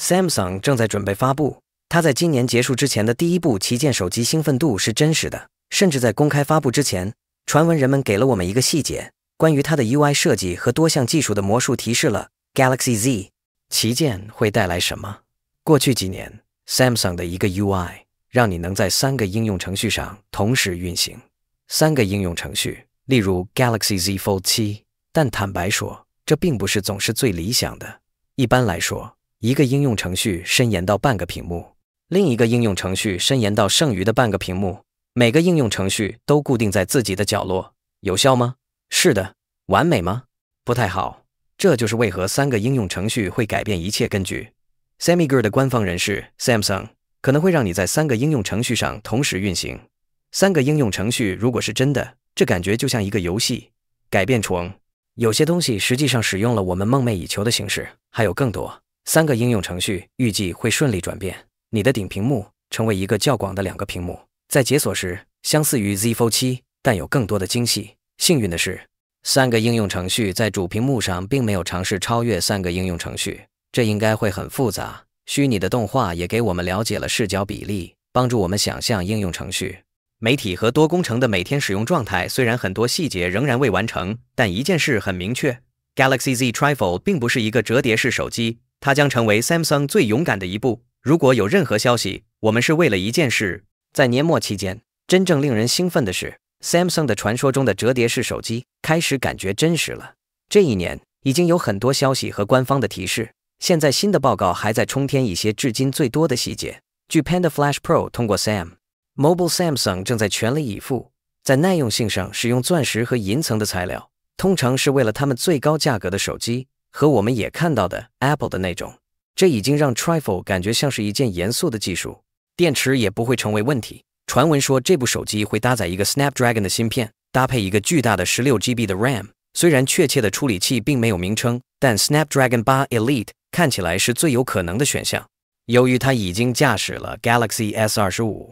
Samsung 正在准备发布它在今年结束之前的第一部旗舰手机，兴奋度是真实的。甚至在公开发布之前，传闻人们给了我们一个细节，关于它的 UI 设计和多项技术的魔术提示了 Galaxy Z 旗舰会带来什么。过去几年，Samsung 的一个 UI 让你能在三个应用程序上同时运行三个应用程序，例如 Galaxy Z Fold 七。但坦白说，这并不是总是最理想的。一般来说。一个应用程序伸延到半个屏幕，另一个应用程序伸延到剩余的半个屏幕。每个应用程序都固定在自己的角落，有效吗？是的。完美吗？不太好。这就是为何三个应用程序会改变一切根据。s e m i g u r 的官方人士 Samsung 可能会让你在三个应用程序上同时运行。三个应用程序如果是真的，这感觉就像一个游戏。改变虫，有些东西实际上使用了我们梦寐以求的形式，还有更多。三个应用程序预计会顺利转变，你的顶屏幕成为一个较广的两个屏幕。在解锁时，相似于 Z Fold 七，但有更多的惊喜。幸运的是，三个应用程序在主屏幕上并没有尝试超越三个应用程序，这应该会很复杂。虚拟的动画也给我们了解了视角比例，帮助我们想象应用程序、媒体和多工程的每天使用状态。虽然很多细节仍然未完成，但一件事很明确：Galaxy Z Trifold 并不是一个折叠式手机。它将成为 Samsung 最勇敢的一步。如果有任何消息，我们是为了一件事。在年末期间，真正令人兴奋的是，Samsung 的传说中的折叠式手机开始感觉真实了。这一年已经有很多消息和官方的提示，现在新的报告还在冲天一些至今最多的细节。据 Panda Flash Pro 通过 Sam Mobile Samsung 正在全力以赴，在耐用性上使用钻石和银层的材料，通常是为了他们最高价格的手机。和我们也看到的 Apple 的那种，这已经让 Trifold 感觉像是一件严肃的技术。电池也不会成为问题。传闻说这部手机会搭载一个 Snapdragon 的芯片，搭配一个巨大的 16GB 的 RAM。虽然确切的处理器并没有名称，但 Snapdragon 8 Elite 看起来是最有可能的选项。由于它已经驾驶了 Galaxy S25，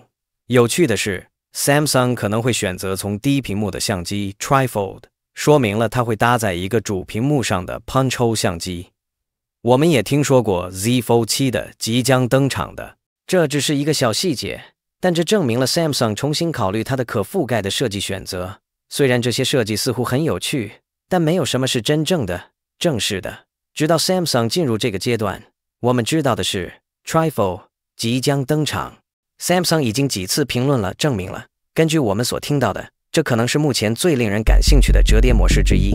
有趣的是，Samsung 可能会选择从低屏幕的相机 Trifold。说明了它会搭载一个主屏幕上的 Punch 潘抽相机。我们也听说过 Z Fold 7的即将登场的，这只是一个小细节，但这证明了 Samsung 重新考虑它的可覆盖的设计选择。虽然这些设计似乎很有趣，但没有什么是真正的正式的。直到 Samsung 进入这个阶段，我们知道的是 Trifle 即将登场。Samsung 已经几次评论了，证明了根据我们所听到的。这可能是目前最令人感兴趣的折叠模式之一。